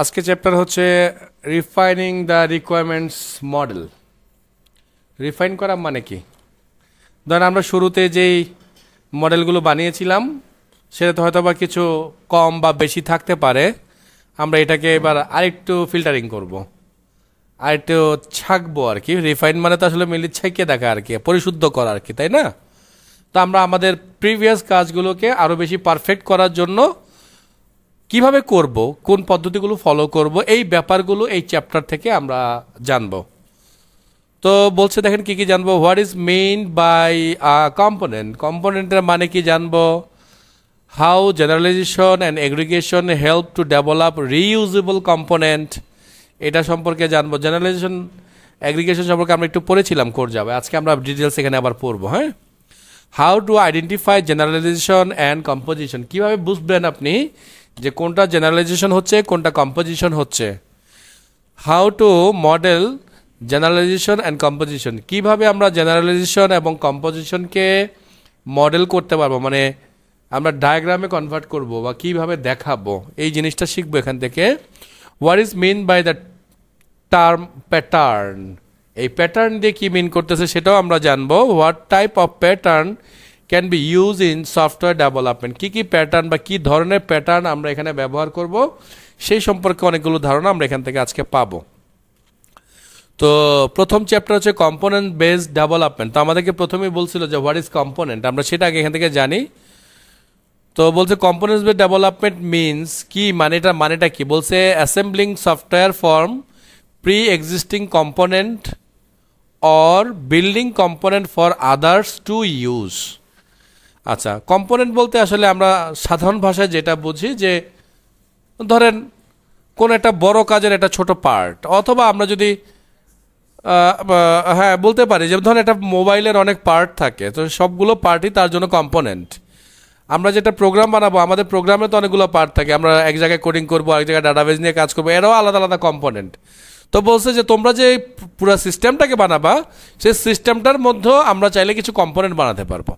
আজকে চ্যাপ্টার হচ্ছে refining the requirements model refine করা মানে কি ধরেন আমরা শুরুতে যেই মডেলগুলো বানিয়েছিলাম সেটাতে হয়তো বা কিছু কম বা বেশি থাকতে পারে আমরা এটাকে এবার আরেকটু ফিল্টারিং করব। আরেকটু ছাকবো আর কি রিফাইন মানে তো আসলে মিলি ছেঁকে দেখা আর কি পরিশুদ্ধ করা আর কি তাই না তো আমরা আমাদের প্রিভিয়াস কাজগুলোকে আরও বেশি পারফেক্ট করার জন্য কিভাবে করব কোন পদ্ধতিগুলো ফলো করব এই ব্যাপারগুলো এই চ্যাপ্টার থেকে আমরা জানব তো বলছে দেখেন কি কি জানবো what is meant by component কম্পোনেন্টের মানে কি জানব how generalization and aggregation help to develop reusable component এটা সম্পর্কে জানবো জেনারেলাইজেশন এগ্রিগেশন সম্পর্কে আমরা একটু পড়েছিলাম কোর যাবে আজকে আমরা ডিটেলস এখানে আবার পড়বো হ্যাঁ how to identify generalization and composition কীভাবে বুঝবেন আপনি যে কোনটা জেনারেলাইজেশন হচ্ছে কোনটা কম্পোজিশন হচ্ছে how to model generalization and composition কীভাবে আমরা জেনারেলাইজেশন এবং কম্পোজিশনকে মডেল করতে পারবো মানে আমরা ডায়াগ্রামে কনভার্ট করব বা কিভাবে দেখাবো এই জিনিসটা শিখবো এখান থেকে what is mean by the term pattern এই প্যাটার্ন দিয়ে কী মিন করতেছে সেটাও আমরা জানবো what type of pattern can be use in software development কী কী প্যাটার্ন বা কী ধরনের প্যাটার্ন আমরা এখানে ব্যবহার করব সেই সম্পর্কে অনেকগুলো ধারণা আমরা এখান থেকে আজকে পাব তো প্রথম চ্যাপ্টার হচ্ছে কম্পোনেন্ট বেসড ডেভেলপমেন্ট তো আমাদেরকে প্রথমেই বলছিল যে হোয়াট ইজ কম্পোনেন্ট আমরা সেটা আগে এখান থেকে জানি তো বলছে কম্পোনেন্ট বেসড ডেভেলপমেন্ট মিনস কি মানেটা মানেটা কি বলছে assembling software form pre existing component or building component for others to use আচ্ছা কম্পোনেন্ট বলতে আসলে আমরা সাধারণ ভাষায় যেটা বুঝি যে ধরেন কোন একটা বড় কাজের একটা ছোট পার্ট অথবা আমরা যদি হ্যাঁ বলতে পারি যে ধরেন একটা মোবাইলের অনেক পার্ট থাকে তো সবগুলো পার্টই তার জন্য কম্পোনেন্ট আমরা যেটা প্রোগ্রাম বানাবো আমাদের প্রোগ্রামে তো অনেকগুলো পার্ট থাকে আমরা এক জায়গায় কোডিং করবো এক জায়গায় ডাটাবেজ নিয়ে কাজ করবো এরাও আলাদা আলাদা কম্পোনেন্ট তো বলছে যে তোমরা যে পুরো সিস্টেমটাকে বানাবা সেই সিস্টেমটার মধ্যেও আমরা চাইলে কিছু কম্পোনেন্ট বানাতে পারবো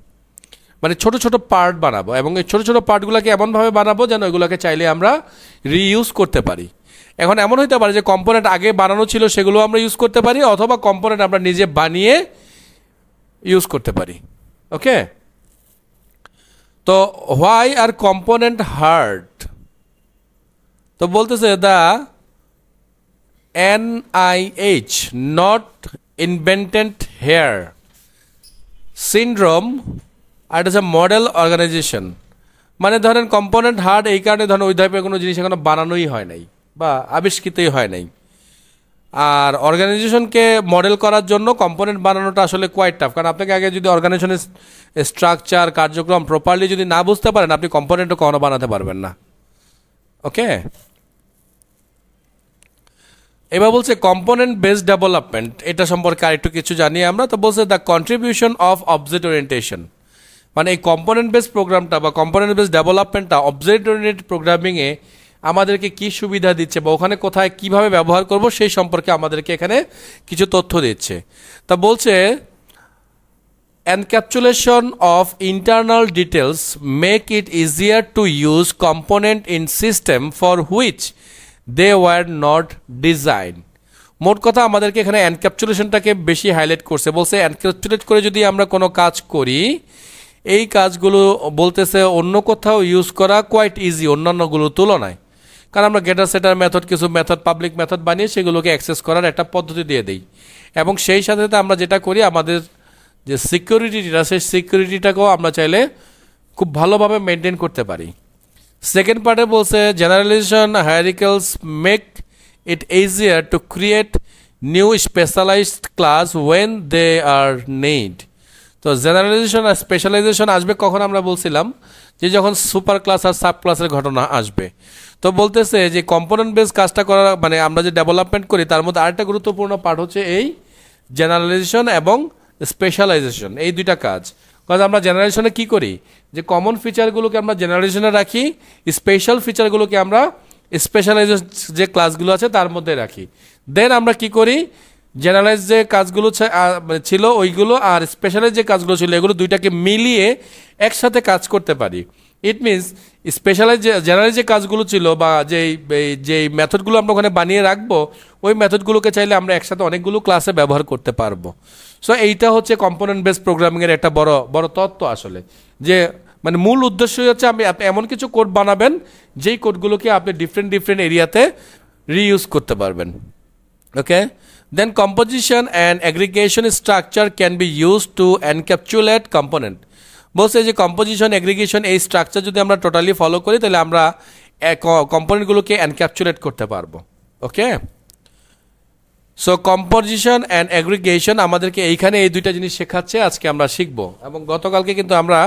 মানে ছোট ছোট পার্ট বানাবো এবং এই ছোটো ছোটো পার্টগুলোকে এমনভাবে বানাবো যেন ওইগুলোকে চাইলে আমরা রিইউজ করতে পারি এখন এমন হইতে পারে যে কম্পোনেন্ট আগে বানানো ছিল সেগুলো আমরা ইউজ করতে পারি অথবা কম্পোনেন্ট আমরা নিজে বানিয়ে ইউজ করতে পারি ওকে তো হোয়াই আর কম্পোনেন্ট হার্ট তো বলতেছে the H not invented here syndrome আর এটা হচ্ছে মডেল অর্গানাইজেশন মানে ধরেন কম্পোনেন্ট হার্ড এই কারণে ধরেন ওই টাইপের কোনো জিনিস এখনো বানানোই হয় নাই বা আবিষ্কৃতই হয় নাই আর অর্গানাইজেশনকে মডেল করার জন্য কম্পোনেন্ট বানানোটা আসলে কোয়াইট টাফ কারণ আপনাকে আগে যদি অর্গানাইজেশনের স্ট্রাকচার কার্যক্রম প্রপারলি যদি না বুঝতে পারেন আপনি কম্পোনেন্টও কখনো বানাতে পারবেন না ওকে এবার বলছে কম্পোনেন্ট বেসড ডেভেলপমেন্ট এটা সম্পর্কে আরেকটু কিছু জানি আমরা তো বলছে the contribution of object orientation মানে এই কম্পোনেন্ট বেস প্রোগ্রামটা বা কম্পোনেন্ট বেস ডেভেলপমেন্টটা অবজেক্ট ওরিয়েন্টেড প্রোগ্রামিংয়ে আমাদেরকে কি সুবিধা দিচ্ছে বা ওখানে কোথায় কিভাবে ব্যবহার করব সেই সম্পর্কে আমাদেরকে এখানে কিছু তথ্য দিচ্ছে তা বলছে encapsulation of internal details make it easier to use component in system for which they were not design মোট কথা আমাদেরকে এখানে এনক্যাপচুলেশনটাকে বেশি হাইলাইট করছে বলছে এনক্যাপচুলেট করে যদি আমরা কোনো কাজ করি এই কাজগুলো বলতেছে অন্য কোথাও ইউজ করা কোয়াইট ইজি অন্যান্যগুলোর তুলনায় কারণ আমরা গেটার সেটার মেথড কিছু মেথড পাবলিক মেথড বানিয়ে সেগুলোকে অ্যাক্সেস করার একটা পদ্ধতি দিয়ে দিই এবং সেই সাথে সাথে আমরা যেটা করি আমাদের যে সিকিউরিটিটা সেই সিকিউরিটিটাকেও আমরা চাইলে খুব ভালোভাবে মেনটেন করতে পারি সেকেন্ড পার্টে বলছে generalization hierarchies make it easier to create new specialized class when they are need তো জেনারেলাইজেশন আর স্পেশালাইজেশন আসবে কখন আমরা বলছিলাম যে যখন সুপার ক্লাস আর সাব ক্লাসের ঘটনা আসবে তো বলতেছে যে কম্পোনেন্ট বেস কাজটা করা মানে আমরা যে ডেভেলপমেন্ট করি তার মধ্যে আরেকটা গুরুত্বপূর্ণ পার্ট হচ্ছে এই জেনারেলাইজেশন এবং স্পেশালাইজেশন এই দুইটা কাজ কারণ আমরা জেনারেশনে কি করি যে কমন ফিচারগুলোকে আমরা জেনারেশনে রাখি স্পেশাল ফিচারগুলোকে আমরা স্পেশালাইজেশন যে ক্লাসগুলো আছে তার মধ্যে রাখি দেন আমরা কি করি জেনারেলাইজ যে কাজগুলো ছিল ওইগুলো আর স্পেশালাইজ যে কাজগুলো ছিল এগুলো দুইটাকে মিলিয়ে একসাথে কাজ করতে পারি ইট মিনস স্পেশালাইজ জেনারেল যে কাজগুলো ছিল বা যেই যেই মেথডগুলো আমরা ওখানে বানিয়ে রাখবো ওই মেথডগুলোকে চাইলে আমরা একসাথে অনেকগুলো ক্লাসে ব্যবহার করতে পারবো সো এইটা হচ্ছে কম্পোনেন্ট বেস প্রোগ্রামিংয়ের একটা বড় বড় তত্ত্ব আসলে যে মানে মূল উদ্দেশ্যই হচ্ছে আপনি এমন কিছু কোড বানাবেন যেই কোডগুলোকে আপনি ডিফারেন্ট ডিফারেন্ট এরিয়াতে রিইউজ করতে পারবেন ওকে Then composition and aggregation structure can be used to encapsulate component. বলছে যে কম্পোজিশন এগ্রিগেশন এই স্ট্রাকচার যদি আমরা টোটালি ফলো করি তাহলে আমরা কম্পোনেন্টগুলোকে এনক্যাপচুলেট করতে পারবো okay so composition and aggregation আমাদেরকে এইখানে এই দুইটা জিনিস শেখাচ্ছে আজকে আমরা শিখব এবং গতকালকে কিন্তু আমরা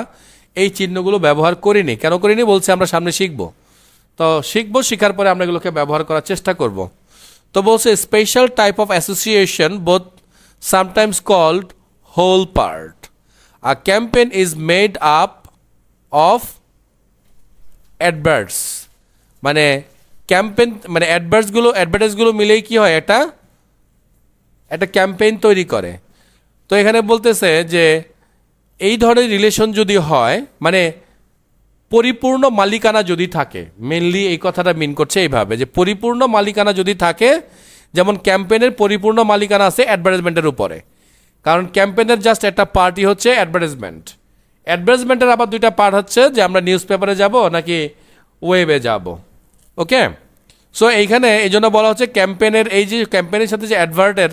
এই চিহ্নগুলো ব্যবহার করিনি কেন করিনি বলছে আমরা সামনে শিখব তো শিখবো শেখার পরে আমরা এগুলোকে ব্যবহার করার চেষ্টা করবো তো বলছে special type of association both sometimes called whole part a campaign is made up of adverts মানে ক্যাম্পেন মানে অ্যাডভার্টসগুলো অ্যাডভার্টাইজগুলো মিলেই কি হয় এটা একটা ক্যাম্পেইন তৈরি করে তো এখানে বলতেছে যে এই ধরনের রিলেশন যদি হয় মানে পরিপূর্ণ মালিকানা যদি থাকে মেনলি এই কথাটা মিন করছে এইভাবে যে পরিপূর্ণ মালিকানা যদি থাকে যেমন ক্যাম্পেনের পরিপূর্ণ মালিকানা আছে অ্যাডভার্টাইজমেন্টের উপরে কারণ ক্যাম্পেনের জাস্ট একটা পার্টি হচ্ছে অ্যাডভার্টাইজমেন্ট অ্যাডভার্টাইজমেন্টের আবার দুইটা পার্ট হচ্ছে যে আমরা নিউজ পেপারে যাবো নাকি ওয়েবে যাব ওকে সো এইখানে এই জন্য বলা হচ্ছে ক্যাম্পেনের এই যে ক্যাম্পেনের সাথে যে অ্যাডভার্টের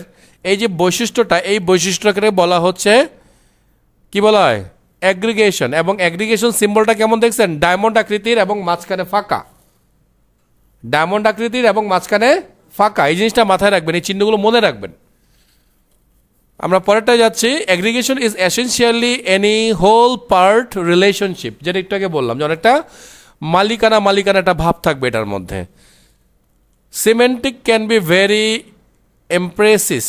এই যে বৈশিষ্ট্যটা এই বৈশিষ্ট্যকে বলা হচ্ছে কি বলা হয় অ্যাগ্রিগেশন এবং অ্যাগ্রিগেশন সিম্বলটা কেমন দেখছেন ডায়মন্ড আকৃতির এবং মাঝখানে ফাঁকা ডায়মন্ড আকৃতির এবং মাঝখানে ফাঁকা এই জিনিসটা মাথায় রাখবেন এই চিহ্নগুলো মনে রাখবেন আমরা পরেরটা যাচ্ছি aggregation is essentially any whole part relationship যেটা একটু আগে বললাম যে অনেকটা মালিকানা মালিকানা একটা ভাব থাকবে এটার মধ্যে semantic can be very imprecise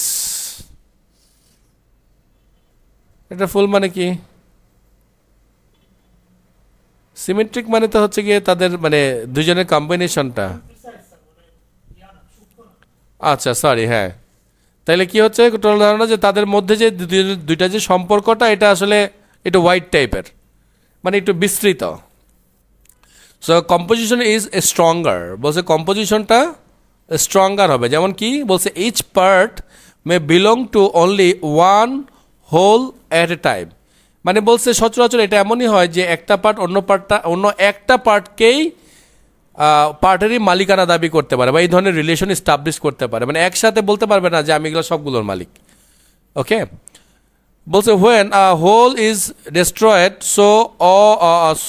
এটা ফুল মানে কি সিমেট্রিক মানে তো হচ্ছে গিয়ে তাদের মানে দুজনের কম্বিনেশনটা আচ্ছা সরি হ্যাঁ তাহলে কি হচ্ছে টোটাল ধারণা যে তাদের মধ্যে যে দুইটা যে সম্পর্কটা এটা আসলে একটু হোয়াইট টাইপের মানে একটু বিস্তৃত সো কম্পোজিশন ইজ স্ট্রঙ্গার বলছে কম্পোজিশনটা স্ট্রঙ্গার হবে যেমন কি বলছে each part may belong to only one whole at a time মানে বলছে সচরাচর এটা এমনই হয় যে একটা পার্ট অন্য পার্টটা অন্য একটা পার্টকেই পার্টেরই মালিকানা দাবি করতে পারে বা এই ধরনের রিলেশন স্টাবলিশ করতে পারে মানে একসাথে বলতে পারবে না যে আমি এগুলো সবগুলোর মালিক ওকে বলছে when a whole is destroyed so uh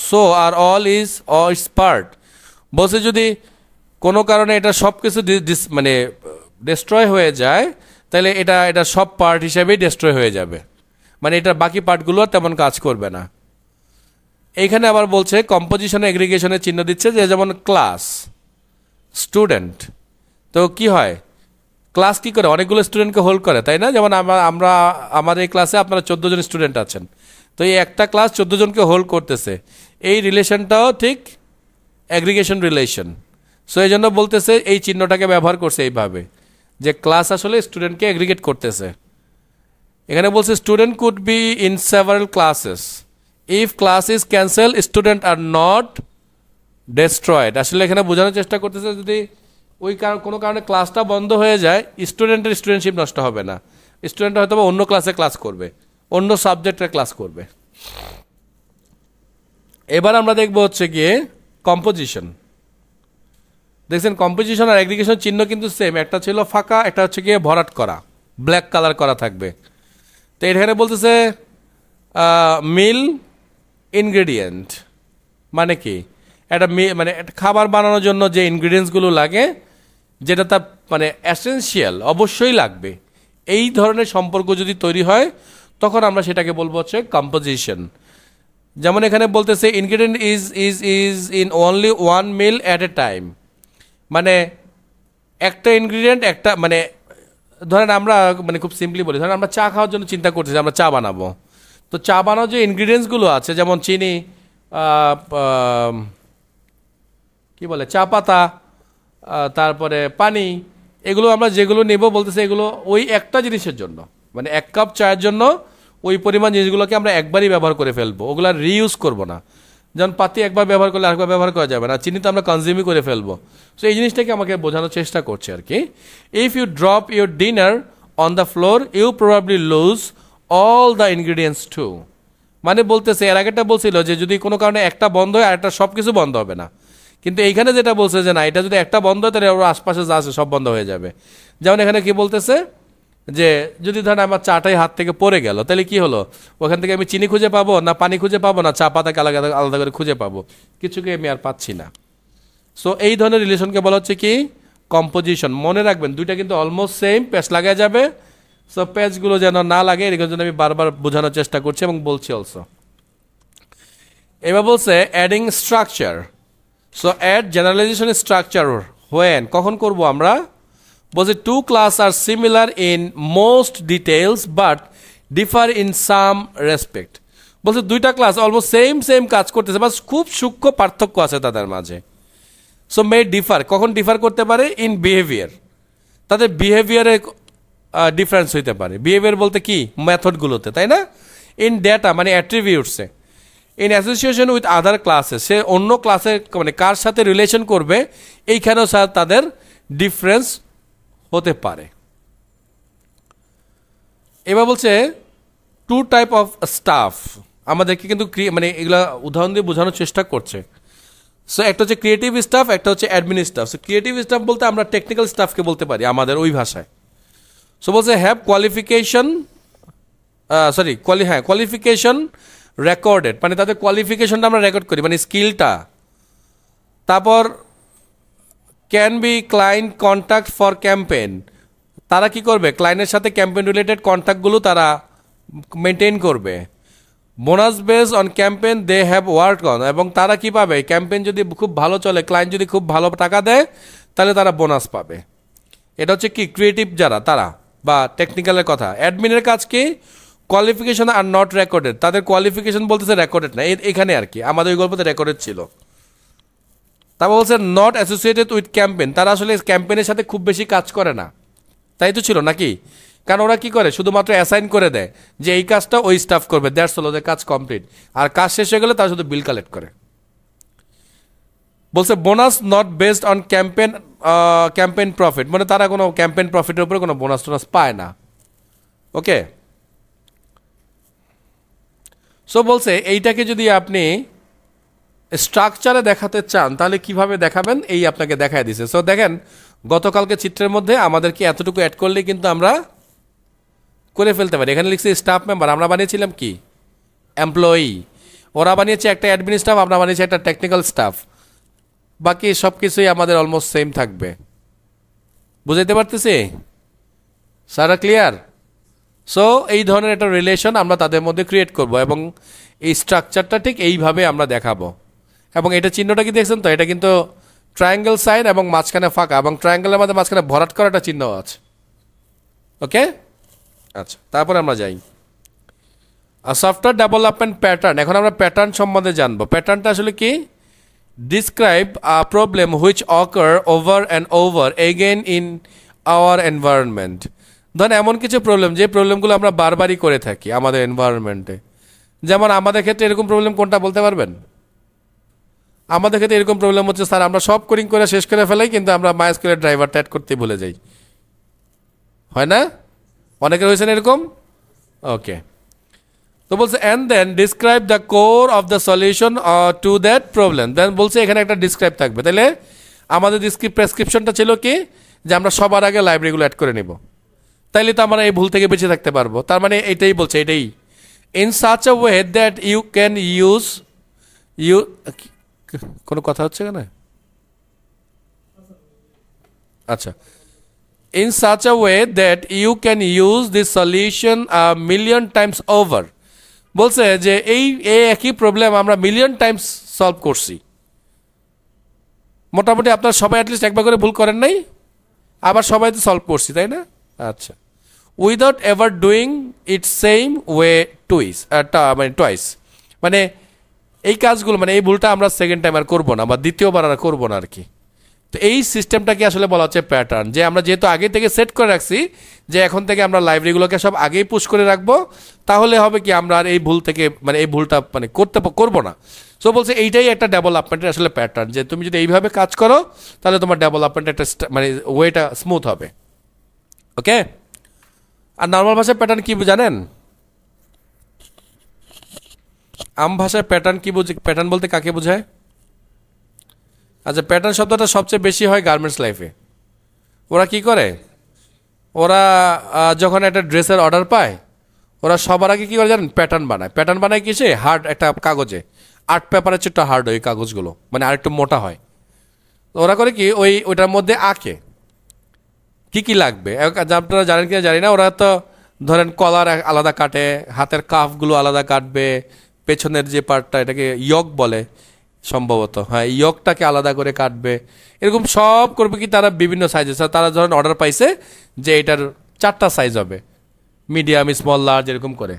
so are all is uh is part বলছে যদি কোনো কারণে এটা সব কিছু মানে ডেস্ট্রয় হয়ে যায় তাহলে এটা এটা সব পার্ট হিসেবেই ডেস্ট্রয় হয়ে যাবে মানে এটার বাকি পার্টগুলো তেমন কাজ করবে না এইখানে আবার বলছে কম্পোজিশনে এগ্রিগেশনের চিহ্ন দিচ্ছে যে যেমন ক্লাস স্টুডেন্ট তো কি হয় ক্লাস কি করে অনেকগুলো স্টুডেন্টকে হোল্ড করে তাই না যেমন আমরা আমরা আমার এই ক্লাসে আপনারা চোদ্দো জন স্টুডেন্ট আছেন তো এই একটা ক্লাস চোদ্দো জনকে হোল্ড করতেছে এই রিলেশনটাও ঠিক অ্যাগ্রিগেশন রিলেশন সো এই জন্য বলতেছে এই চিহ্নটাকে ব্যবহার করছে এইভাবে যে ক্লাস আসলে স্টুডেন্টকে অ্যাগ্রিগেট করতেছে এখানে বলছে student could be in several classes if class is cancel student are not destroyed আসলে এখানে বোঝানোর চেষ্টা করতেছে যদি ওই কোনো কারণে ক্লাসটা বন্ধ হয়ে যায় স্টুডেন্টের স্টুডেন্টশিপ নষ্ট হবে না স্টুডেন্ট হয়তো অন্য ক্লাসে ক্লাস করবে অন্য সাবজেক্টে ক্লাস করবে এবার আমরা দেখব হচ্ছে গিয়ে কম্পোজিশন দেখছেন কম্পোজিশন আর অ্যাগ্রিগেশন চিহ্ন কিন্তু সেম একটা ছিল ফাঁকা একটা হচ্ছে গিয়ে ভরাট করা ব্ল্যাক কালার করা থাকবে তো এখানে বলতেছে মিল ইনগ্রেডিয়েন্ট মানে কি একটা মানে একটা খাবার বানানোর জন্য যে ইনগ্রিডিয়েন্টসগুলো লাগে যেটা তার মানে অ্যাসেন্সিয়াল অবশ্যই লাগবে এই ধরনের সম্পর্ক যদি তৈরি হয় তখন আমরা সেটাকে বলবো হচ্ছে কম্পোজিশন যেমন এখানে বলতেছে ingredient is is is in only one meal at a time মানে একটা ইনগ্রিডিয়েন্ট একটা মানে ধরেন আমরা মানে খুব সিম্পলি বলি ধরেন আমরা চা খাওয়ার জন্য চিন্তা করছি আমরা চা বানাবো তো চা বানানোর যে ইনগ্রিডিয়েন্টসগুলো আছে যেমন চিনি কি বলে চা পাতা তারপরে পানি এগুলো আমরা যেগুলো নেব বলতেছি এগুলো ওই একটা জিনিসের জন্য মানে এক কাপ চায়ের জন্য ওই পরিমাণ জিনিসগুলোকে আমরা একবারই ব্যবহার করে ফেলবো ওগুলো রিইউজ করব না যেমন পাতি একবার ব্যবহার করলে আরেকবার ব্যবহার করা যাবে না চিনি তো আমরা কনজিউমই করে ফেলবো সো এই জিনিসটাকে আমাকে বোঝানোর চেষ্টা করছে আর কি if you drop your dinner on the floor you probably lose all the ingredients too মানে বলতেছে এর আগেটা বলছিল যে যদি কোনো কারণে একটা বন্ধ হয় আরেকটা সব কিছু বন্ধ হবে না কিন্তু এইখানে যেটা বলছে যে না এটা যদি একটা বন্ধ হয় তাহলে ওর আশপাশে যা আছে সব বন্ধ হয়ে যাবে যেমন এখানে কি বলতেছে যে যদি ধরেন আমার চাটাই হাত থেকে পড়ে গেল তাহলে কি হলো ওখান থেকে আমি চিনি খুঁজে পাবো না পানি খুঁজে পাবো না চা পাতাকে আলাদা আলাদা করে খুঁজে পাবো কিছুকে আমি আর পাচ্ছি না সো এই ধরনের রিলেশনকে বলা হচ্ছে কি কম্পোজিশন মনে রাখবেন দুইটা কিন্তু অলমোস্ট সেম প্যাচ লাগায় যাবে সো প্যাচগুলো যেন না লাগে এরকম জন্য আমি বারবার বোঝানোর চেষ্টা করছি এবং বলছি অলসো এবার বলছে adding structure so add generalization structure when কখন করব আমরা বলছে two class are similar in most details but differ in some respect বলছে দুইটা ক্লাস অলমোস্ট সেম সেম কাজ করতেছে বা খুব সূক্ষ্ম পার্থক্য আছে তাদের মাঝে সো মে ডিফার কখন ডিফার করতে পারে ইন বিহেভিয়ার তাদের বিহেভিয়ারে ডিফারেন্স হইতে পারে বিহেভিয়ার বলতে কি মেথডগুলোতে তাই না ইন ডেটা মানে অ্যাট্রিবিউটসে ইন অ্যাসোসিয়েশন উইথ আদার ক্লাসে সে অন্য ক্লাসে মানে কার সাথে রিলেশন করবে এইখানেও স্যার তাদের ডিফারেন্স হতে পারে এবার বলছে টু টাইপ অফ স্টাফ আমাদেরকে কিন্তু মানে এগুলা উদাহরণ দিয়ে বোঝানোর চেষ্টা করছে সো একটা হচ্ছে ক্রিয়েটিভ স্টাফ একটা হচ্ছে admin staff so creative staff বলতে আমরা টেকনিক্যাল স্টাফকে বলতে পারি আমাদের ওই ভাষায় সো বলছে হ্যাভ কোয়ালিফিকেশন সরি কোয়ালি হ্যাঁ কোয়ালিফিকেশন রেকর্ডেড মানে তাদের কোয়ালিফিকেশনটা আমরা রেকর্ড করি মানে স্কিলটা তারপর can be client contact for campaign তারা কি করবে ক্লায়েন্টের সাথে ক্যাম্পেন রিলেটেড কন্ট্যাক্টগুলো তারা মেনটেন করবে bonus base on campaign they have work on এবং তারা কি পাবে ক্যাম্পেন যদি খুব ভালো চলে ক্লায়েন্ট যদি খুব ভালো টাকা দেয় তাহলে তারা বোনাস পাবে এটা হচ্ছে কি ক্রিয়েটিভ যারা তারা বা টেকনিক্যালের কথা অ্যাডমিনের কাজ কি কোয়ালিফিকেশন আর নট রেকর্ডেড তাদের কোয়ালিফিকেশন বলতেছে রেকর্ডেড না এখানে আর কি আমাদের ওই গল্পতে রেকর্ডেড ছিল তারপর বলছে নট অ্যাসোসিয়েটেড উইথ ক্যাম্পেন তারা আসলে ক্যাম্পেনের সাথে খুব বেশি কাজ করে না তাই তো ছিল নাকি কারণ ওরা কি করে শুধুমাত্র অ্যাসাইন করে দেয় যে এই কাজটা ওই স্টাফ করবে দ্যাটস হল ওদের কাজ কমপ্লিট আর কাজ শেষ হয়ে গেলে তারা শুধু বিল কালেক্ট করে বলছে bonus not based on campaign campaign profit মানে তারা কোনো ক্যাম্পেন প্রফিটের উপরে কোনো বোনাস টোনাস পায় না ওকে সো বলছে এইটাকে যদি আপনি স্ট্রাকচারে দেখাতে চান তাহলে কিভাবে দেখাবেন এই আপনাকে দেখায় দিছে সো দেখেন গতকালকে চিত্রের মধ্যে আমাদেরকে এতটুকু অ্যাড করলে কিন্তু আমরা করে ফেলতে পারি এখানে লিখছে স্টাফ মেম্বার আমরা বানিয়েছিলাম কি এমপ্লয়ি ওরা বানিয়েছে একটা অ্যাডমিন স্টাফ আমরা বানিয়েছি একটা টেকনিক্যাল স্টাফ বাকি সব কিছুই আমাদের অলমোস্ট সেম থাকবে বুঝাইতে পারতেছি সারা ক্লিয়ার সো এই ধরনের একটা রিলেশন আমরা তাদের মধ্যে ক্রিয়েট করব এবং এই স্ট্রাকচারটা ঠিক এইভাবে আমরা দেখাবো এবং এটা চিহ্নটা কি দেখছেন তো এটা কিন্তু ট্রায়াঙ্গেল সাইন এবং মাঝখানে ফাঁকা এবং ট্রায়াঙ্গেলের মধ্যে মাঝখানে ভরাট করা একটা চিহ্ন আছে ওকে আচ্ছা তারপরে আমরা যাই আর সফটওয়্যার ডেভেলপমেন্ট প্যাটার্ন এখন আমরা প্যাটার্ন সম্বন্ধে জানবো প্যাটার্নটা আসলে কি describe a problem which occur over and over again in our environment ধরেন এমন কিছু প্রবলেম যে প্রবলেমগুলো আমরা বারবারই করে থাকি আমাদের এনভায়রনমেন্টে যেমন আমাদের ক্ষেত্রে এরকম প্রবলেম কোনটা বলতে পারবেন আমাদের ক্ষেত্রে এরকম প্রবলেম হচ্ছে স্যার আমরা সব কোডিং করে শেষ করে ফেলাই কিন্তু আমরা স্কুলের ড্রাইভারটা অ্যাড করতে ভুলে যাই হয় না অনেকের হয়েছেন এরকম ওকে তো বলছে and then describe the core of the solution to that problem then বলছে এখানে একটা ডিসক্রাইব থাকবে তাহলে আমাদের প্রেসক্রিপশনটা ছিল কি যে আমরা সবার আগে লাইব্রেরিগুলো অ্যাড করে নেব তাইলে তো আমরা এই ভুল থেকে বেঁচে থাকতে পারবো তার মানে এটাই বলছে এটাই in such a way that you can use you কোনো কথা হচ্ছে কেন আচ্ছা in such a way that you can use this solution million times over বলছে যে এই একই প্রবলেম আমরা মিলিয়ন টাইমস সলভ করছি মোটামুটি আপনার সবাই অ্যাটলিস্ট একবার করে ভুল করেন নাই আবার সবাই তো সলভ করছি তাই না আচ্ছা without ever doing it same way twice মানে টয়েস মানে এই কাজগুলো মানে এই ভুলটা আমরা সেকেন্ড টাইম আর করবো না বা দ্বিতীয়বার আর করবো না আর কি তো এই সিস্টেমটাকে আসলে বলা হচ্ছে প্যাটার্ন যে আমরা যেহেতু আগে থেকে সেট করে রাখছি যে এখন থেকে আমরা লাইব্রেরিগুলোকে সব আগেই পুশ করে রাখবো তাহলে হবে কি আমরা আর এই ভুল থেকে মানে এই ভুলটা মানে করতে করবো না সো বলছে এইটাই একটা ডেভেলপমেন্টের আসলে প্যাটার্ন যে তুমি যদি এইভাবে কাজ করো তাহলে তোমার ডেভেলপমেন্ট একটা মানে ওয়েটা স্মুথ হবে ওকে আর নর্মাল ভাষায় প্যাটার্ন কী জানেন আম ভাষায় প্যাটার্ন কি বুঝে প্যাটার্ন বলতে কাকে বোঝায় আচ্ছা প্যাটার্ন শব্দটা সবচেয়ে বেশি হয় গার্মেন্টস লাইফে ওরা কি করে ওরা যখন একটা ড্রেসের অর্ডার পায় ওরা সবার আগে কী করে জানেন প্যাটার্ন বানায় প্যাটার্ন বানায় কিসে হার্ড একটা কাগজে আর্ট পেপারের চেয়ে একটু হার্ড ওই কাগজগুলো মানে আরেকটু মোটা হয় ওরা করে কি ওই ওইটার মধ্যে আঁকে কি কি লাগবে আচ্ছা, আপনারা জানেন কিনা জানি না ওরা তো ধরেন কলার আলাদা কাটে হাতের কাফগুলো আলাদা কাটবে পেছনের যে পার্টটা এটাকে ইয়ক বলে সম্ভবত হ্যাঁ ইয়কটাকে আলাদা করে কাটবে এরকম সব করবে কি তারা বিভিন্ন সাইজে তারা ধরেন অর্ডার পাইছে যে এটার চারটা সাইজ হবে মিডিয়াম স্মল লার্জ এরকম করে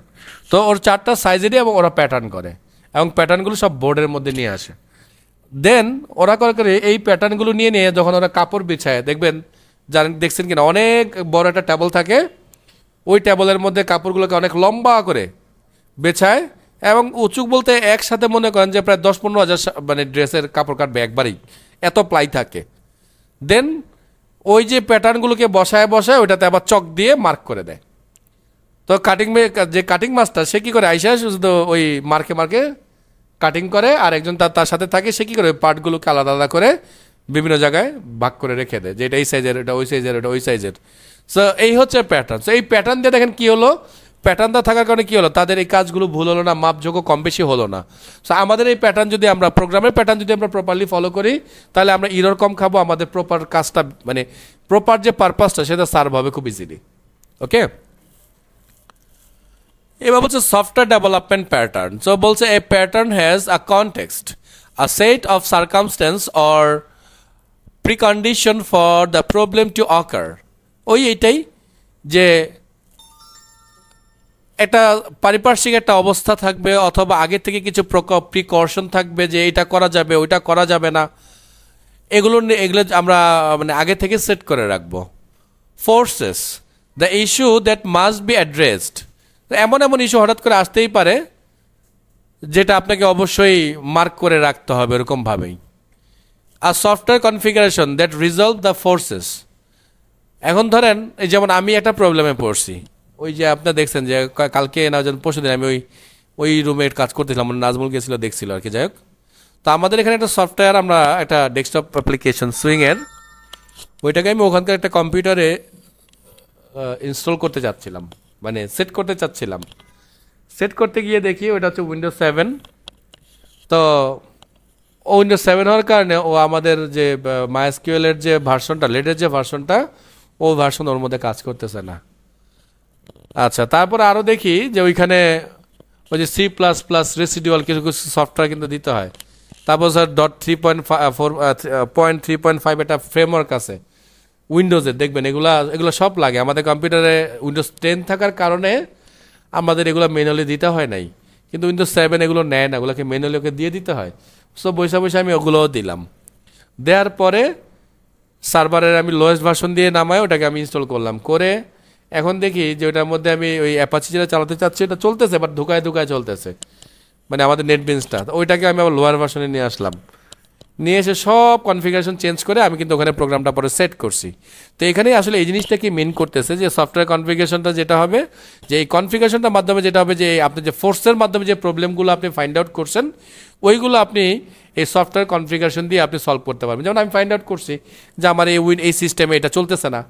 তো ওর চারটা সাইজেরই এবং ওরা প্যাটার্ন করে এবং প্যাটার্নগুলো সব বোর্ডের মধ্যে নিয়ে আসে দেন ওরা করে করে এই প্যাটার্নগুলো নিয়ে নিয়ে যখন ওরা কাপড় বিছায় দেখবেন জানেন দেখছেন কিনা অনেক বড় একটা টেবল থাকে ওই টেবলের মধ্যে কাপড়গুলোকে অনেক লম্বা করে বেছায় এবং উচুক বলতে একসাথে মনে করেন যে প্রায় দশ পনেরো হাজার মানে ড্রেসের কাপড় কাটবে একবারেই এত প্লাই থাকে দেন ওই যে প্যাটার্নগুলোকে বসায় বসায় ওইটাতে আবার চক দিয়ে মার্ক করে দেয় তো কাটিং যে কাটিং মাস্টার সে কী করে আইসা শুধু ওই মার্কে মার্কে কাটিং করে আর একজন তার তার সাথে থাকে সে কী করে ওই পার্টগুলোকে আলাদা আলাদা করে বিভিন্ন জায়গায় ভাগ করে রেখে দেয় যে এটা এই সাইজের এটা ওই সাইজের এটা ওই সাইজের সো এই হচ্ছে প্যাটার্ন সো এই প্যাটার্ন দিয়ে দেখেন কী হলো প্যাটার্নটা থাকার কারণে কী হলো তাদের এই কাজগুলো ভুল হলো না মাপযোগ্য কম বেশি হলো না সো আমাদের এই প্যাটার্ন যদি আমরা প্রোগ্রামের প্যাটার্ন যদি আমরা প্রপারলি ফলো করি তাহলে আমরা ইরর কম খাবো আমাদের প্রপার কাজটা মানে প্রপার যে পারপাসটা সেটা সার্ভ হবে খুব ইজিলি ওকে এবার বলছে সফটওয়্যার ডেভেলপমেন্ট প্যাটার্ন সো বলছে a pattern has a context a set of circumstances or precondition for the problem to occur ওই এইটাই যে একটা পারিপার্শ্বিক একটা অবস্থা থাকবে অথবা আগে থেকে কিছু প্রিকশন থাকবে যে এটা করা যাবে ওইটা করা যাবে না এগুলো এগুলো আমরা মানে আগে থেকে সেট করে রাখবো forces the issue that must be addressed এমন এমন ইস্যু হঠাৎ করে আসতেই পারে যেটা আপনাকে অবশ্যই মার্ক করে রাখতে হবে এরকমভাবেই আর software configuration that resolve the forces এখন ধরেন এই যেমন আমি একটা প্রবলেমে পড়ছি ওই যে আপনার দেখছেন যে কালকে না যেন পরশু দিন আমি ওই ওই রুমে কাজ করতেছিলাম মানে নাজমুল গেছিল দেখছিল আর কি যাই হোক তো আমাদের এখানে একটা সফটওয়্যার আমরা একটা ডেস্কটপ অ্যাপ্লিকেশন সুইংয়ের ওইটাকে আমি ওখানকার একটা কম্পিউটারে ইনস্টল করতে চাচ্ছিলাম মানে সেট করতে চাচ্ছিলাম সেট করতে গিয়ে দেখি ওটা হচ্ছে উইন্ডোজ সেভেন তো ও উইন্ডোজ সেভেন হওয়ার কারণে ও আমাদের যে মাইস্কিউএলের যে ভার্সনটা লেটের যে ভার্সনটা ও ভার্সন ওর মধ্যে কাজ করতেছে না আচ্ছা তারপর আরও দেখি যে ওইখানে ওই যে সি প্লাস প্লাস রেসিডিউয়াল কিছু কিছু সফটওয়্যার কিন্তু দিতে হয় তারপর sir dot three point four point three point five একটা ফ্রেমওয়ার্ক আছে উইন্ডোজে দেখবেন এগুলা এগুলো সব লাগে আমাদের কম্পিউটারে উইন্ডোজ টেন থাকার কারণে আমাদের এগুলো ম্যানুয়ালি দিতে হয় নাই কিন্তু উইন্ডোজ সেভেন এগুলো নেয় না ওগুলোকে ম্যানুয়ালি ওকে দিয়ে দিতে হয় সব বৈশা বৈশা আমি ওগুলোও দিলাম দেওয়ার পরে সার্ভারের আমি লোয়েস্ট ভার্সন দিয়ে নামায় ওটাকে আমি ইনস্টল করলাম করে এখন দেখি যে ওটার মধ্যে আমি ওই অ্যাপাচি যেটা চালাতে চাচ্ছি ওটা চলতেছে বাট ধোকায় ধোকায় চলতেছে মানে আমাদের নেট বিন্সটা ওইটাকে আমি আবার লোয়ার ভার্সনে নিয়ে আসলাম নিয়ে এসে সব কনফিগারেশন চেঞ্জ করে আমি কিন্তু ওখানে প্রোগ্রামটা পরে সেট করছি তো এখানে আসলে এই জিনিসটা কি মেন করতেছে যে সফটওয়্যার কনফিগারেশনটা যেটা হবে যে এই কনফিগারেশনটার মাধ্যমে যেটা হবে যে আপনি যে ফোর্সের মাধ্যমে যে প্রবলেমগুলো আপনি ফাইন্ড আউট করছেন ওইগুলো আপনি এই সফটওয়্যার কনফিগারেশন দিয়ে আপনি সলভ করতে পারবেন যেমন আমি ফাইন্ড আউট করছি যে আমার এই উইন এই সিস্টেমে এটা চলতেছে না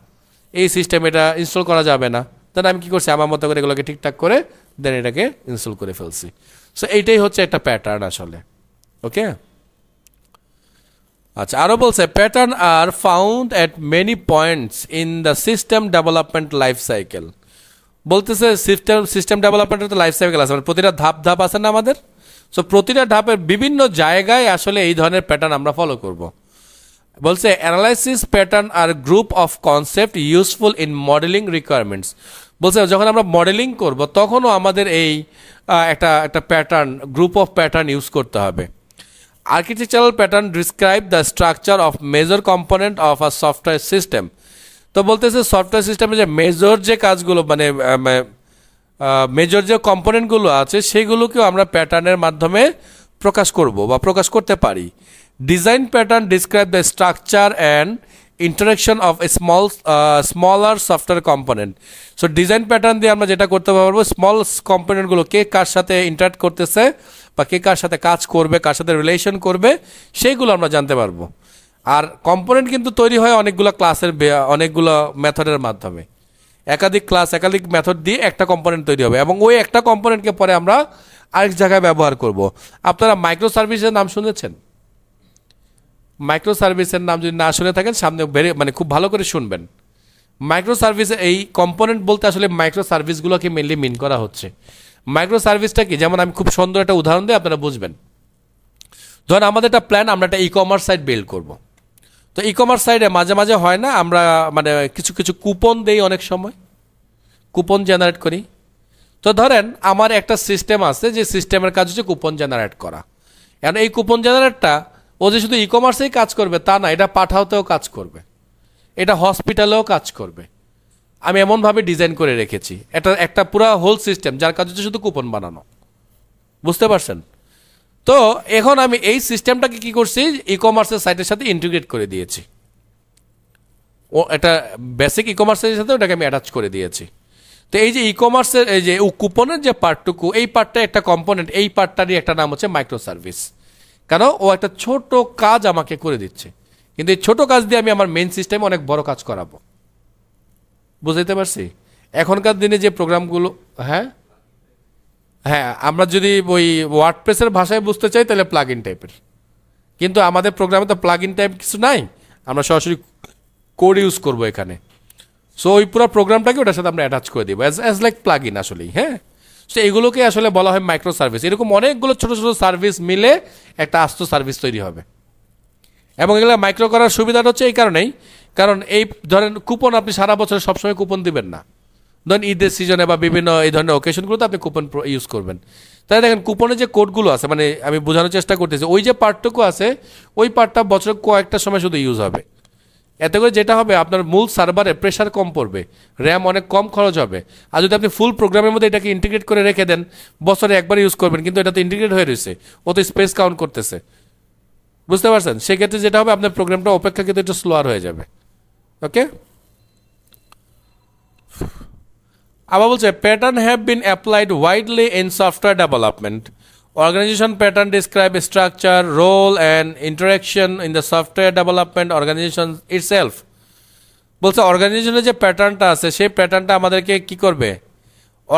এই সিস্টেম এটা ইনস্টল করা যাবে না দেন আমি কি করছি আমার মতো করে এগুলোকে ঠিকঠাক করে দেন এটাকে ইনস্টল করে ফেলছি সো এইটাই হচ্ছে একটা প্যাটার্ন আসলে ওকে আচ্ছা আরও বলছে pattern are found at many points in the system development life cycle বলতেছে সিস্টেম সিস্টেম ডেভেলপমেন্টের তো লাইফ সাইকেল আছে মানে প্রতিটা ধাপ ধাপ আছে না আমাদের সো প্রতিটা ধাপের বিভিন্ন জায়গায় আসলে এই ধরনের প্যাটার্ন আমরা ফলো করবো বলছে analysis pattern are group of concept useful in modelling requirements বলছে যখন আমরা মডেলিং করব তখনও আমাদের এই একটা একটা pattern group of pattern use করতে হবে architectural pattern describe the structure of major component of a software system তো বলতেছে সফটওয়্যার সিস্টেমে যে মেজর যে কাজগুলো মানে মেজর যে কম্পোনেন্টগুলো আছে সেগুলোকেও আমরা প্যাটার্নের মাধ্যমে প্রকাশ করব বা প্রকাশ করতে পারি Design pattern describe the structure and interaction of small smaller software component so design pattern দিয়ে আমরা যেটা করতে পারবো স্মল কম্পোনেন্টগুলো কে কার সাথে ইন্টারাক্ট করতেছে বা কে কার সাথে কাজ করবে কার সাথে রিলেশন করবে সেইগুলো আমরা জানতে পারবো আর কম্পোনেন্ট কিন্তু তৈরি হয় অনেকগুলো ক্লাসের অনেকগুলো মেথডের মাধ্যমে একাধিক ক্লাস একাধিক মেথড দিয়ে একটা কম্পোনেন্ট তৈরি হবে এবং ওই একটা কম্পোনেন্টকে পরে আমরা আরেক জায়গায় ব্যবহার করব আপনারা মাইক্রো সার্ভিসের নাম শুনেছেন মাইক্রো সার্ভিসের নাম যদি না শুনে থাকেন সামনে ভেরি মানে খুব ভালো করে শুনবেন মাইক্রো সার্ভিস এই কম্পোনেন্ট বলতে আসলে মাইক্রো সার্ভিসগুলোকে মেনলি মিন করা হচ্ছে মাইক্রো সার্ভিসটা কি যেমন আমি খুব সুন্দর একটা উদাহরণ দিই আপনারা বুঝবেন ধরেন আমাদের একটা প্ল্যান আমরা একটা ই কমার্স সাইট বিল্ড করব তো ই কমার্স সাইটে মাঝে মাঝে হয় না আমরা মানে কিছু কিছু কুপন দেই অনেক সময় কুপন জেনারেট করি তো ধরেন আমার একটা সিস্টেম আছে যে সিস্টেমের কাজ হচ্ছে কুপন জেনারেট করা কারণ এই কুপন জেনারেটটা ও যে শুধু ই কমার্সেই কাজ করবে তা না এটা পাঠাওতেও কাজ করবে এটা হসপিটালেও কাজ করবে আমি এমনভাবে ডিজাইন করে রেখেছি এটা একটা পুরা হোল সিস্টেম যার কাজ হচ্ছে শুধু কুপন বানানো বুঝতে পারছেন তো এখন আমি এই সিস্টেমটাকে কি করছি ই কমার্সের সাইটের সাথে ইন্টিগ্রেট করে দিয়েছি ও এটা বেসিক ই কমার্সের সাথে ওটাকে আমি অ্যাটাচ করে দিয়েছি তো এই যে ই কমার্সের এই যে কুপনের যে পার্টটুকু এই পার্টটা একটা কম্পোনেন্ট এই পার্টটারই একটা নাম হচ্ছে মাইক্রো সার্ভিস কেন ও একটা ছোট কাজ আমাকে করে দিচ্ছে কিন্তু এই ছোটো কাজ দিয়ে আমি আমার মেন সিস্টেমে অনেক বড় কাজ করাবো বুঝাইতে পারছি এখনকার দিনে যে প্রোগ্রামগুলো হ্যাঁ হ্যাঁ আমরা যদি ওই ওয়ার্ড প্রেসের ভাষায় বুঝতে চাই তাহলে প্লাগ ইন টাইপের কিন্তু আমাদের প্রোগ্রামে তো প্লাগ ইন টাইপ কিছু নাই আমরা সরাসরি কোড ইউজ করবো এখানে সো ওই পুরো প্রোগ্রামটাকে ওটার সাথে আমরা অ্যাটাচ করে দেবো as as like plug in আসলেই হ্যাঁ সো এগুলোকে আসলে বলা হয় মাইক্রো সার্ভিস এরকম অনেকগুলো ছোট ছোট সার্ভিস মিলে একটা আস্ত সার্ভিস তৈরি হবে এবং এগুলো মাইক্রো করার সুবিধাটা হচ্ছে এই কারণেই কারণ এই ধরেন কুপন আপনি সারা বছর সবসময় কুপন দিবেন না ধরেন ঈদের সিজনে বা বিভিন্ন এই ধরনের ওকেশনগুলোতে আপনি কুপন ইউজ করবেন তাই দেখেন কুপনের যে কোডগুলো আছে মানে আমি বোঝানোর চেষ্টা করতেছি ওই যে পার্টটুকু আছে ওই পার্টটা বছরে কয়েকটা সময় শুধু ইউজ হবে এতে করে যেটা হবে আপনার মূল সার্ভারে প্রেশার কম পড়বে র্যাম অনেক কম খরচ হবে আর যদি আপনি ফুল প্রোগ্রামের মধ্যে এটাকে ইন্টিগ্রেট করে রেখে দেন বছরে একবার ইউজ করবেন কিন্তু এটা তো ইন্টিগ্রেট হয়ে রয়েছে ও তো স্পেস কাউন্ট করতেছে বুঝতে পারছেন সেক্ষেত্রে যেটা হবে আপনার প্রোগ্রামটা অপেক্ষাকৃত একটু স্লোয়ার হয়ে যাবে ওকে আবার বলছে pattern have been applied widely in software development Organization pattern describe structure, role and interaction in the software development organization itself. বলছে অর্গানাইজেশনের যে প্যাটার্নটা আছে সেই প্যাটার্নটা আমাদেরকে কি করবে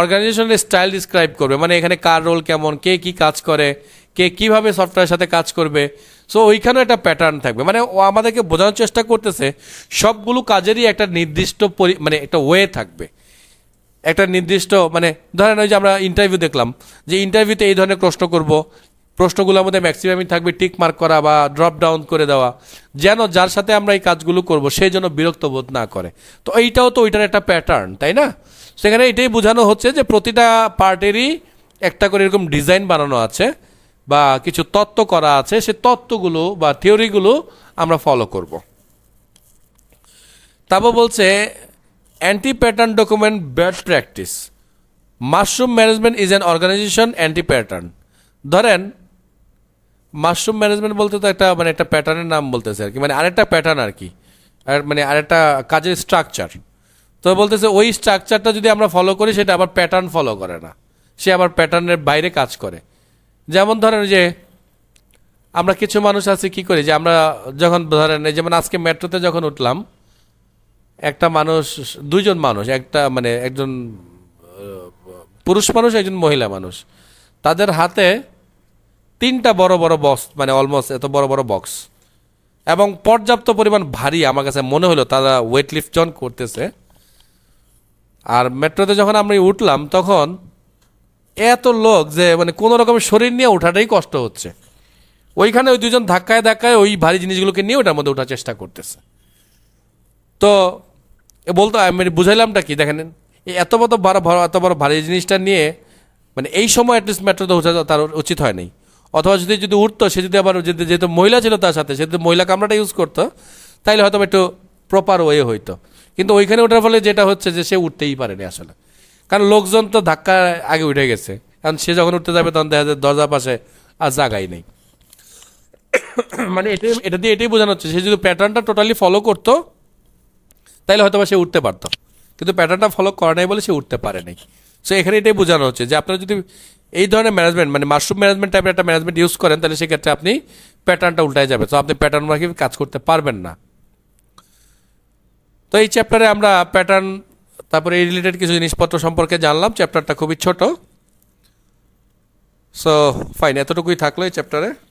অর্গানাইজেশনের স্টাইল ডিসক্রাইব করবে মানে এখানে কার রোল কেমন কে কি কাজ করে কে কিভাবে সফটওয়্যারের সাথে কাজ করবে সো ওইখানেও একটা প্যাটার্ন থাকবে মানে ও আমাদেরকে বোঝানোর চেষ্টা করতেছে সবগুলো কাজেরই একটা নির্দিষ্ট মানে একটা ওয়ে থাকবে একটা নির্দিষ্ট মানে ধরেন ওই যে আমরা ইন্টারভিউ দেখলাম যে ইন্টারভিউতে এই ধরনের প্রশ্ন করব প্রশ্নগুলোর মধ্যে ম্যাক্সিমামই থাকবে টিক মার্ক করা বা ড্রপ ডাউন করে দেওয়া যেন যার সাথে আমরা এই কাজগুলো করব সেই যেন বিরক্ত বোধ না করে তো এইটাও তো ওইটার একটা প্যাটার্ন তাই না সেখানে এটাই বোঝানো হচ্ছে যে প্রতিটা পার্টেরই একটা করে এরকম ডিজাইন বানানো আছে বা কিছু তত্ত্ব করা আছে সে তত্ত্বগুলো বা থিওরিগুলো আমরা ফলো করব তারপর বলছে anti pattern document bad practice mushroom management is an organization anti pattern ধরেন মাশরুম ম্যানেজমেন্ট বলতে তো একটা মানে একটা প্যাটার্নের নাম বলতেছে আর কি মানে আরেকটা প্যাটার্ন আর কি আর মানে আরেকটা কাজের স্ট্রাকচার তো বলতেছে ওই স্ট্রাকচারটা যদি আমরা ফলো করি সেটা আবার প্যাটার্ন ফলো করে না সে আবার প্যাটার্নের বাইরে কাজ করে যেমন ধরেন যে আমরা কিছু মানুষ আছে কি করি যে আমরা যখন ধরেন যেমন আজকে মেট্রোতে যখন উঠলাম একটা মানুষ দুইজন মানুষ একটা মানে একজন পুরুষ মানুষ একজন মহিলা মানুষ তাদের হাতে তিনটা বড় বড় বক্স মানে অলমোস্ট এত বড় বড় বক্স এবং পর্যাপ্ত পরিমাণ ভারী আমার কাছে মনে হলো তারা ওয়েট জন করতেছে আর মেট্রোতে যখন আমি উঠলাম তখন এত লোক যে মানে কোনো রকমের শরীর নিয়ে ওঠাটাই কষ্ট হচ্ছে ওইখানে ওই দুজন ধাক্কায় ধাক্কায় ওই ভারী জিনিসগুলোকে নিয়ে ওটার মধ্যে ওঠার চেষ্টা করতেছে তো বলতো মানে বুঝাইলামটা কি দেখেন এত বড় বড় বড় এত বড় ভারী জিনিসটা নিয়ে মানে এই সময় অ্যাটলিস্ট মেট্রোতে উঠা তার উচিত হয় নাই অথবা যদি যদি উঠতো সে যদি আবার যেহেতু মহিলা ছিল তার সাথে সে যদি মহিলা কামরাটা ইউজ করতো তাইলে হয়তো একটু প্রপার ওয়ে হইতো কিন্তু ওইখানে ওঠার ফলে যেটা হচ্ছে যে সে উঠতেই পারেনি আসলে কারণ লোকজন তো ধাক্কা আগে উঠে গেছে কারণ সে যখন উঠতে যাবে তখন দেখা যায় দরজা পাশে আর জাগাই নেই মানে এটা এটা দিয়ে এটাই বোঝানো হচ্ছে সে যদি প্যাটার্নটা টোটালি ফলো করতো তাইলে হয়তো সে উঠতে পারত কিন্তু প্যাটার্নটা ফলো করে নাই বলে সে উঠতে পারে নাই সো এখানে এটাই বোঝানো হচ্ছে যে আপনারা যদি এই ধরনের ম্যানেজমেন্ট মানে মাশরুম ম্যানেজমেন্ট টাইপের একটা ম্যানেজমেন্ট ইউজ করেন তাহলে সেক্ষেত্রে আপনি প্যাটার্নটা উল্টায় যাবে তো আপনি প্যাটার্ন মার্কিং কাজ করতে পারবেন না তো এই চ্যাপ্টারে আমরা প্যাটার্ন তারপরে এই রিলেটেড কিছু জিনিসপত্র সম্পর্কে জানলাম চ্যাপ্টারটা খুবই ছোট সো ফাইন এতটুকুই থাকলো এই চ্যাপ্টারে